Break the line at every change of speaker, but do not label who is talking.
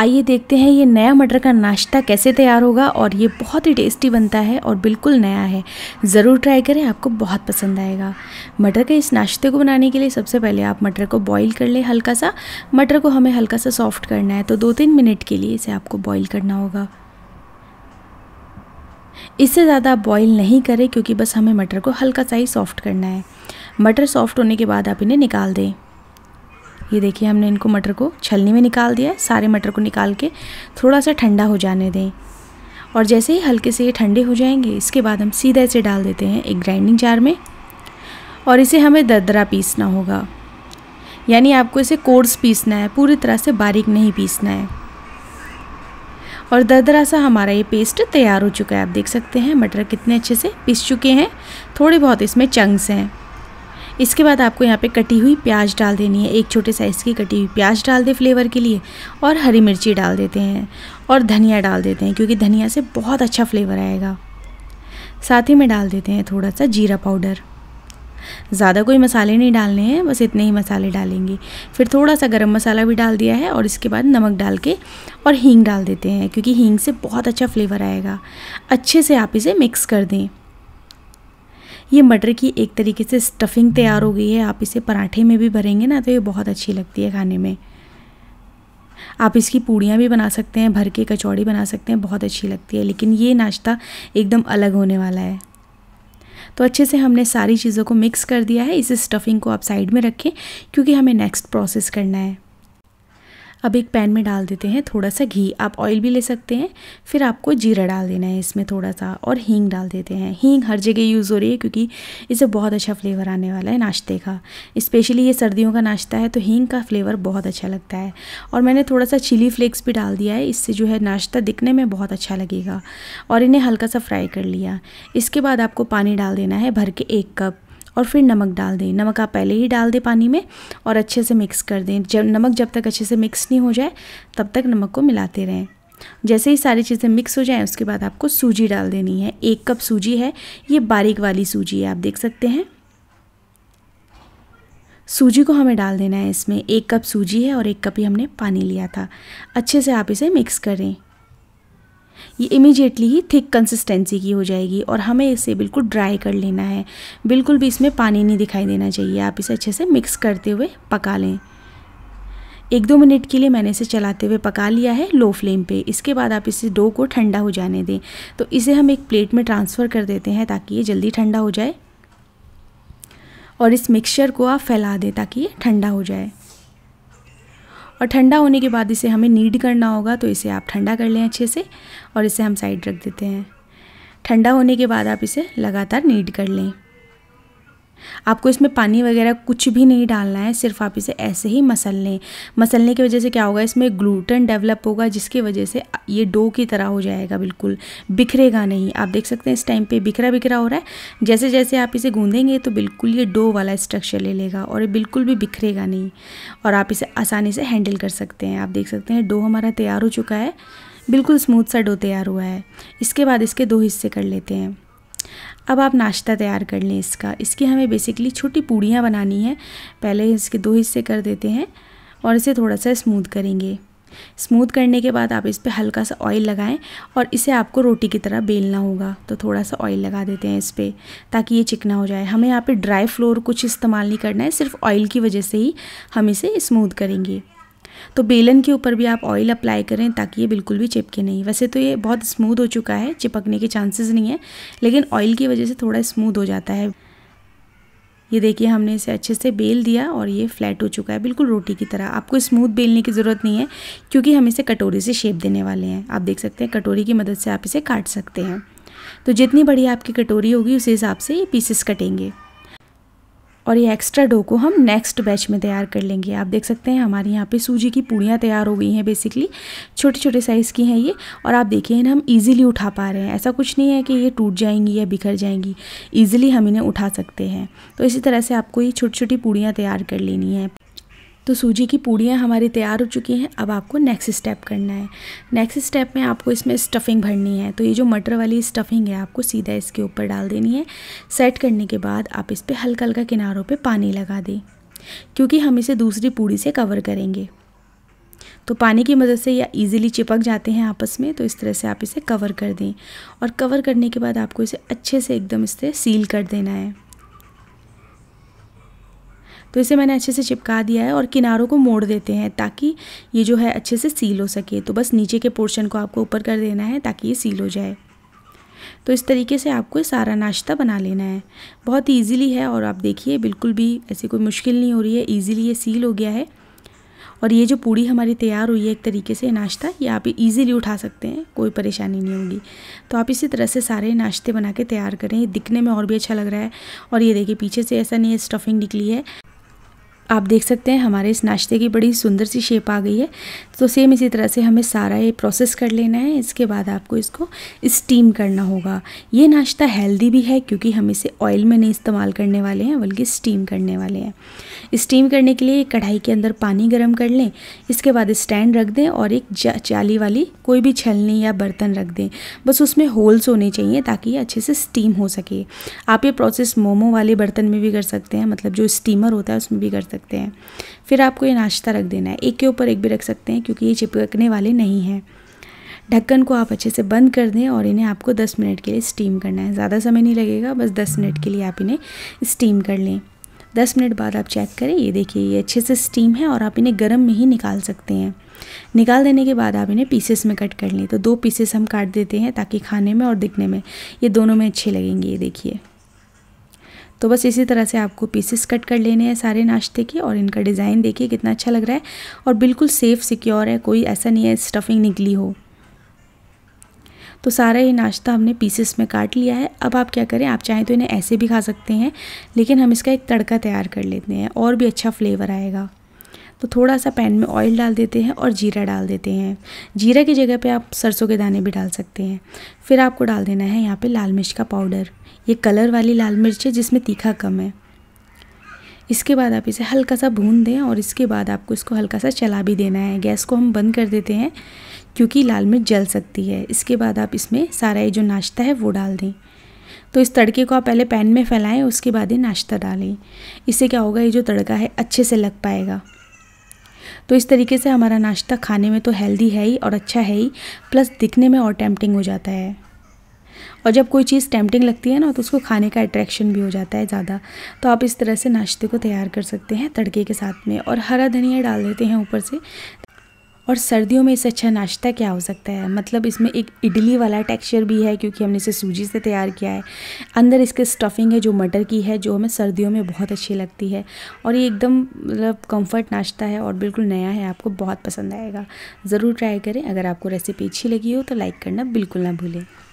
आइए देखते हैं ये नया मटर का नाश्ता कैसे तैयार होगा और ये बहुत ही टेस्टी बनता है और बिल्कुल नया है ज़रूर ट्राई करें आपको बहुत पसंद आएगा मटर के इस नाश्ते को बनाने के लिए सबसे पहले आप मटर को बॉईल कर लें हल्का सा मटर को हमें हल्का सा सॉफ्ट करना है तो दो तीन मिनट के लिए इसे आपको बॉयल करना होगा इससे ज़्यादा आप बॉयल नहीं करें क्योंकि बस हमें मटर को हल्का सा ही सॉफ्ट करना है मटर सॉफ्ट होने के बाद आप इन्हें निकाल दें ये देखिए हमने इनको मटर को छलनी में निकाल दिया है सारे मटर को निकाल के थोड़ा सा ठंडा हो जाने दें और जैसे ही हल्के से ये ठंडे हो जाएंगे इसके बाद हम सीधा इसे डाल देते हैं एक ग्राइंडिंग जार में और इसे हमें दरदरा पीसना होगा यानी आपको इसे कोर्स पीसना है पूरी तरह से बारीक नहीं पीसना है और दरदरा सा हमारा ये पेस्ट तैयार हो चुका है आप देख सकते हैं मटर कितने अच्छे से पीस चुके हैं थोड़े बहुत इसमें चंग्स हैं इसके बाद आपको यहाँ पे कटी हुई प्याज डाल देनी है एक छोटे साइज़ की कटी हुई प्याज डाल दें फ्लेवर के लिए और हरी मिर्ची डाल देते हैं और धनिया डाल देते हैं क्योंकि धनिया से बहुत अच्छा फ्लेवर आएगा साथ ही में डाल देते हैं थोड़ा सा जीरा पाउडर ज़्यादा कोई मसाले नहीं डालने हैं बस इतने ही मसाले डालेंगे फिर थोड़ा सा गरम मसाला भी डाल दिया है और इसके बाद नमक डाल के और हींग डाल देते हैं क्योंकि हींग से बहुत अच्छा फ्लेवर आएगा अच्छे से आप इसे मिक्स कर दें ये मटर की एक तरीके से स्टफिंग तैयार हो गई है आप इसे पराठे में भी भरेंगे ना तो ये बहुत अच्छी लगती है खाने में आप इसकी पूड़ियाँ भी बना सकते हैं भर के कचौड़ी बना सकते हैं बहुत अच्छी लगती है लेकिन ये नाश्ता एकदम अलग होने वाला है तो अच्छे से हमने सारी चीज़ों को मिक्स कर दिया है इसे स्टफिंग को आप साइड में रखें क्योंकि हमें नेक्स्ट प्रोसेस करना है अब एक पैन में डाल देते हैं थोड़ा सा घी आप ऑयल भी ले सकते हैं फिर आपको जीरा डाल देना है इसमें थोड़ा सा और हींग डाल देते हैं हींग हर जगह यूज़ हो रही है क्योंकि इसे बहुत अच्छा फ्लेवर आने वाला है नाश्ते का स्पेशली ये सर्दियों का नाश्ता है तो हींग का फ्लेवर बहुत अच्छा लगता है और मैंने थोड़ा सा चिली फ्लेक्स भी डाल दिया है इससे जो है नाश्ता दिखने में बहुत अच्छा लगेगा और इन्हें हल्का सा फ्राई कर लिया इसके बाद आपको पानी डाल देना है भर के एक कप और फिर नमक डाल दें नमक आप पहले ही डाल दें पानी में और अच्छे से मिक्स कर दें जब नमक जब तक अच्छे से मिक्स नहीं हो जाए तब तक नमक को मिलाते रहें जैसे ही सारी चीज़ें मिक्स हो जाएं उसके बाद आपको सूजी डाल देनी है एक कप सूजी है ये बारीक वाली सूजी है आप देख सकते हैं सूजी को हमें डाल देना है इसमें एक कप सूजी है और एक कप ही हमने पानी लिया था अच्छे से आप इसे मिक्स करें ये इमिजिएटली ही थिक कंसिस्टेंसी की हो जाएगी और हमें इसे बिल्कुल ड्राई कर लेना है बिल्कुल भी इसमें पानी नहीं दिखाई देना चाहिए आप इसे अच्छे से मिक्स करते हुए पका लें एक दो मिनट के लिए मैंने इसे चलाते हुए पका लिया है लो फ्लेम पे इसके बाद आप इसे डो को ठंडा हो जाने दें तो इसे हम एक प्लेट में ट्रांसफ़र कर देते हैं ताकि ये जल्दी ठंडा हो जाए और इस मिक्सचर को आप फैला दें ताकि ये ठंडा हो जाए और ठंडा होने के बाद इसे हमें नीड करना होगा तो इसे आप ठंडा कर लें अच्छे से और इसे हम साइड रख देते हैं ठंडा होने के बाद आप इसे लगातार नीड कर लें आपको इसमें पानी वगैरह कुछ भी नहीं डालना है सिर्फ आप इसे ऐसे ही मसल लें मसलने की वजह से क्या होगा इसमें ग्लूटन डेवलप होगा जिसकी वजह से ये डो की तरह हो जाएगा बिल्कुल बिखरेगा नहीं आप देख सकते हैं इस टाइम पे बिखरा बिखरा हो रहा है जैसे जैसे आप इसे गूंदेंगे तो बिल्कुल ये डो वाला स्ट्रक्चर ले लेगा और ये बिल्कुल भी बिखरेगा नहीं और आप इसे आसानी से हैंडल कर सकते हैं आप देख सकते हैं डो हमारा तैयार हो चुका है बिल्कुल स्मूथ सा डो तैयार हुआ है इसके बाद इसके दो हिस्से कर लेते हैं अब आप नाश्ता तैयार कर लें इसका इसकी हमें बेसिकली छोटी पूड़ियाँ बनानी है पहले इसके दो हिस्से कर देते हैं और इसे थोड़ा सा स्मूथ करेंगे स्मूथ करने के बाद आप इस पर हल्का सा ऑयल लगाएं और इसे आपको रोटी की तरह बेलना होगा तो थोड़ा सा ऑयल लगा देते हैं इस पर ताकि ये चिकना हो जाए हमें यहाँ पे ड्राई फ्लोर कुछ इस्तेमाल नहीं करना है सिर्फ ऑयल की वजह से ही हम इसे स्मूथ करेंगे तो बेलन के ऊपर भी आप ऑयल अप्लाई करें ताकि ये बिल्कुल भी चिपके नहीं वैसे तो ये बहुत स्मूथ हो चुका है चिपकने के चांसेस नहीं है लेकिन ऑयल की वजह से थोड़ा स्मूथ हो जाता है ये देखिए हमने इसे अच्छे से बेल दिया और ये फ्लैट हो चुका है बिल्कुल रोटी की तरह आपको स्मूथ बेलने की ज़रूरत नहीं है क्योंकि हम इसे कटोरी से शेप देने वाले हैं आप देख सकते हैं कटोरी की मदद से आप इसे काट सकते हैं तो जितनी बड़ी आपकी कटोरी होगी उसी हिसाब से ये पीसेस कटेंगे और ये एक्स्ट्रा डो को हम नेक्स्ट बैच में तैयार कर लेंगे आप देख सकते हैं हमारे यहाँ पे सूजी की पूड़ियाँ तैयार हो गई हैं बेसिकली छोटे छोटे साइज़ की हैं ये और आप देखिए ना हम इजीली उठा पा रहे हैं ऐसा कुछ नहीं है कि ये टूट जाएंगी या बिखर जाएंगी ईजिली हम इन्हें उठा सकते हैं तो इसी तरह से आपको ये छोटी छोटी पूड़ियाँ तैयार कर लेनी है तो सूजी की पूड़ियाँ हमारी तैयार हो चुकी हैं अब आपको नेक्स्ट स्टेप करना है नेक्स्ट स्टेप में आपको इसमें स्टफिंग भरनी है तो ये जो मटर वाली स्टफिंग है आपको सीधा इसके ऊपर डाल देनी है सेट करने के बाद आप इस पर हल्का हल्का किनारों पर पानी लगा दें क्योंकि हम इसे दूसरी पूड़ी से कवर करेंगे तो पानी की मदद से या इजीली चिपक जाते हैं आपस में तो इस तरह से आप इसे कवर कर दें और कवर करने के बाद आपको इसे अच्छे से एकदम इससे सील कर देना है तो इसे मैंने अच्छे से चिपका दिया है और किनारों को मोड़ देते हैं ताकि ये जो है अच्छे से सील हो सके तो बस नीचे के पोर्शन को आपको ऊपर कर देना है ताकि ये सील हो जाए तो इस तरीके से आपको सारा नाश्ता बना लेना है बहुत ईजीली है और आप देखिए बिल्कुल भी ऐसी कोई मुश्किल नहीं हो रही है ईजीली ये सील हो गया है और ये जो पूड़ी हमारी तैयार हुई है एक तरीके से नाश्ता ये आप इजीली उठा सकते हैं कोई परेशानी नहीं होगी तो आप इसी तरह से सारे नाश्ते बना के तैयार करें दिखने में और भी अच्छा लग रहा है और ये देखिए पीछे से ऐसा नहीं है स्टफिंग निकली है आप देख सकते हैं हमारे इस नाश्ते की बड़ी सुंदर सी शेप आ गई है तो सेम इसी तरह से हमें सारा ये प्रोसेस कर लेना है इसके बाद आपको इसको स्टीम करना होगा ये नाश्ता हेल्दी भी है क्योंकि हम इसे ऑयल में नहीं इस्तेमाल करने वाले हैं बल्कि स्टीम करने वाले हैं स्टीम करने के लिए कढ़ाई के अंदर पानी गर्म कर लें इसके बाद स्टैंड रख दें और एक चाली वाली कोई भी छलनी या बर्तन रख दें बस उसमें होल्स होने चाहिए ताकि ये अच्छे से स्टीम हो सके आप ये प्रोसेस मोमो वाले बर्तन में भी कर सकते हैं मतलब जो स्टीमर होता है उसमें भी कर सकते हैं सकते हैं फिर आपको ये नाश्ता रख देना है एक के ऊपर एक भी रख सकते हैं क्योंकि ये चिपकने वाले नहीं हैं ढक्कन को आप अच्छे से बंद कर दें और इन्हें आपको 10 मिनट के लिए स्टीम करना है ज़्यादा समय नहीं लगेगा बस 10 मिनट के लिए आप इन्हें स्टीम कर लें 10 मिनट बाद आप चेक करें ये देखिए ये अच्छे से स्टीम है और आप इन्हें गर्म में ही निकाल सकते हैं निकाल देने के बाद आप इन्हें पीसेस में कट कर लें तो दो पीसेस हम काट देते हैं ताकि खाने में और दिखने में ये दोनों में अच्छे लगेंगे ये देखिए तो बस इसी तरह से आपको पीसेस कट कर लेने हैं सारे नाश्ते के और इनका डिज़ाइन देखिए कितना अच्छा लग रहा है और बिल्कुल सेफ़ सिक्योर है कोई ऐसा नहीं है स्टफिंग निकली हो तो सारा ये नाश्ता हमने पीसेस में काट लिया है अब आप क्या करें आप चाहें तो इन्हें ऐसे भी खा सकते हैं लेकिन हम इसका एक तड़का तैयार कर लेते हैं और भी अच्छा फ्लेवर आएगा तो थोड़ा सा पैन में ऑयल डाल देते हैं और जीरा डाल देते हैं जीरा की जगह पे आप सरसों के दाने भी डाल सकते हैं फिर आपको डाल देना है यहाँ पे लाल मिर्च का पाउडर ये कलर वाली लाल मिर्च है जिसमें तीखा कम है इसके बाद आप इसे हल्का सा भून दें और इसके बाद आपको इसको हल्का सा चला भी देना है गैस को हम बंद कर देते हैं क्योंकि लाल मिर्च जल सकती है इसके बाद आप इसमें सारा ये जो नाश्ता है वो डाल दें तो इस तड़के को आप पहले पैन में फैलाएं उसके बाद ही नाश्ता डालें इससे क्या होगा ये जो तड़का है अच्छे से लग पाएगा तो इस तरीके से हमारा नाश्ता खाने में तो हेल्दी है ही और अच्छा है ही प्लस दिखने में और टेम्पटिंग हो जाता है और जब कोई चीज़ टेम्पटिंग लगती है ना तो उसको खाने का अट्रैक्शन भी हो जाता है ज़्यादा तो आप इस तरह से नाश्ते को तैयार कर सकते हैं तड़के के साथ में और हरा धनिया डाल देते हैं ऊपर से और सर्दियों में इससे अच्छा नाश्ता क्या हो सकता है मतलब इसमें एक इडली वाला टेक्सचर भी है क्योंकि हमने इसे सूजी से तैयार किया है अंदर इसके स्टफिंग है जो मटर की है जो हमें सर्दियों में बहुत अच्छी लगती है और ये एकदम मतलब कम्फर्ट नाश्ता है और बिल्कुल नया है आपको बहुत पसंद आएगा ज़रूर ट्राई करें अगर आपको रेसिपी अच्छी लगी हो तो लाइक करना बिल्कुल ना भूलें